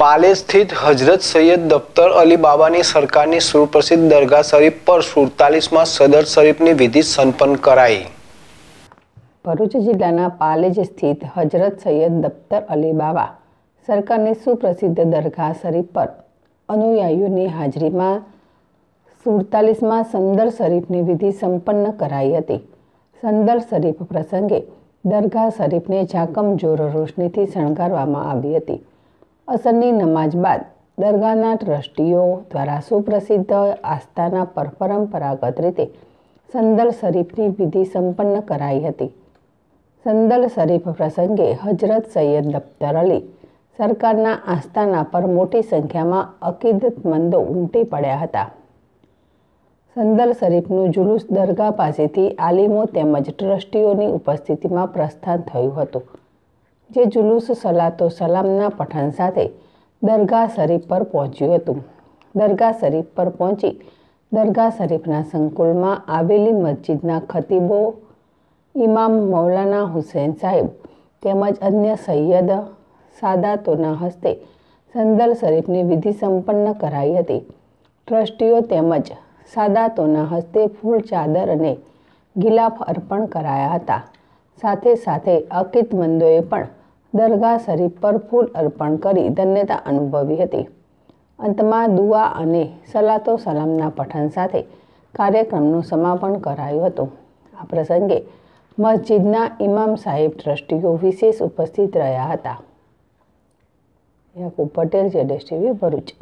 પાલે સ્થિત હજરત સૈયદ દફતર અલી બાબાની સરકારની સુપ્રસિદ્ધ દરગાહ શરીફ પર સુડતાલીસમાં સદર શરીફની વિધિ સંપન્ન કરાઈ ભરૂચ જિલ્લાના પાલેજ સ્થિત હજરત સૈયદ દફતર અલી બાબા સરકારની સુપ્રસિદ્ધ દરગાહ શરીફ પર અનુયાયીઓની હાજરીમાં સુડતાલીસમાં સંદર શરીફની વિધિ સંપન્ન કરાઈ હતી સંદર શરીફ પ્રસંગે દરગાહ શરીફને ઝાકમ જોર રોશનીથી શણગારવામાં આવી હતી અસરની નમાજ બાદ દરગાહના ટ્રસ્ટીઓ દ્વારા સુપ્રસિદ્ધ આસ્થાના પર પરંપરાગત રીતે સંદલ શરીફની વિધિ સંપન્ન કરાઈ હતી સંદલ શરીફ પ્રસંગે હજરત સૈયદ દફ્તર અલી સરકારના આસ્થાના પર મોટી સંખ્યામાં અકીદતમંદો ઉમટી પડ્યા હતા સંદલ શરીફનું જુલુસ દરગાહ પાસેથી આલિમો તેમજ ટ્રસ્ટીઓની ઉપસ્થિતિમાં પ્રસ્થાન થયું હતું જે જુલુસ સલાતો સલામના પઠન સાથે દરગાહ શરીફ પર પહોંચ્યું હતું દરગાહ શરીફ પર પહોંચી દરગાહ શરીફના સંકુલમાં આવેલી મસ્જિદના ખતીબો ઇમામ મૌલાના હુસૈન સાહેબ તેમજ અન્ય સૈયદ સાદાતોના હસ્તે સંદલ શરીફની વિધિ સંપન્ન કરાઈ હતી ટ્રસ્ટીઓ તેમજ સાદાતોના હસ્તે ફૂલ ચાદર અને ગિલાફ અર્પણ કરાયા હતા સાથે સાથે અકિતમંદોએ પણ દરગાહ શરીફ પર ફૂલ અર્પણ કરી ધન્યતા અનુભવી હતી અંતમાં દુઆ અને સલાતો સલામના પઠન સાથે કાર્યક્રમનું સમાપન કરાયું હતું આ પ્રસંગે મસ્જિદના ઇમામ સાહેબ ટ્રસ્ટીઓ વિશેષ ઉપસ્થિત રહ્યા હતા યાકુબ પટેલ જેડેશ ટીવી ભરૂચ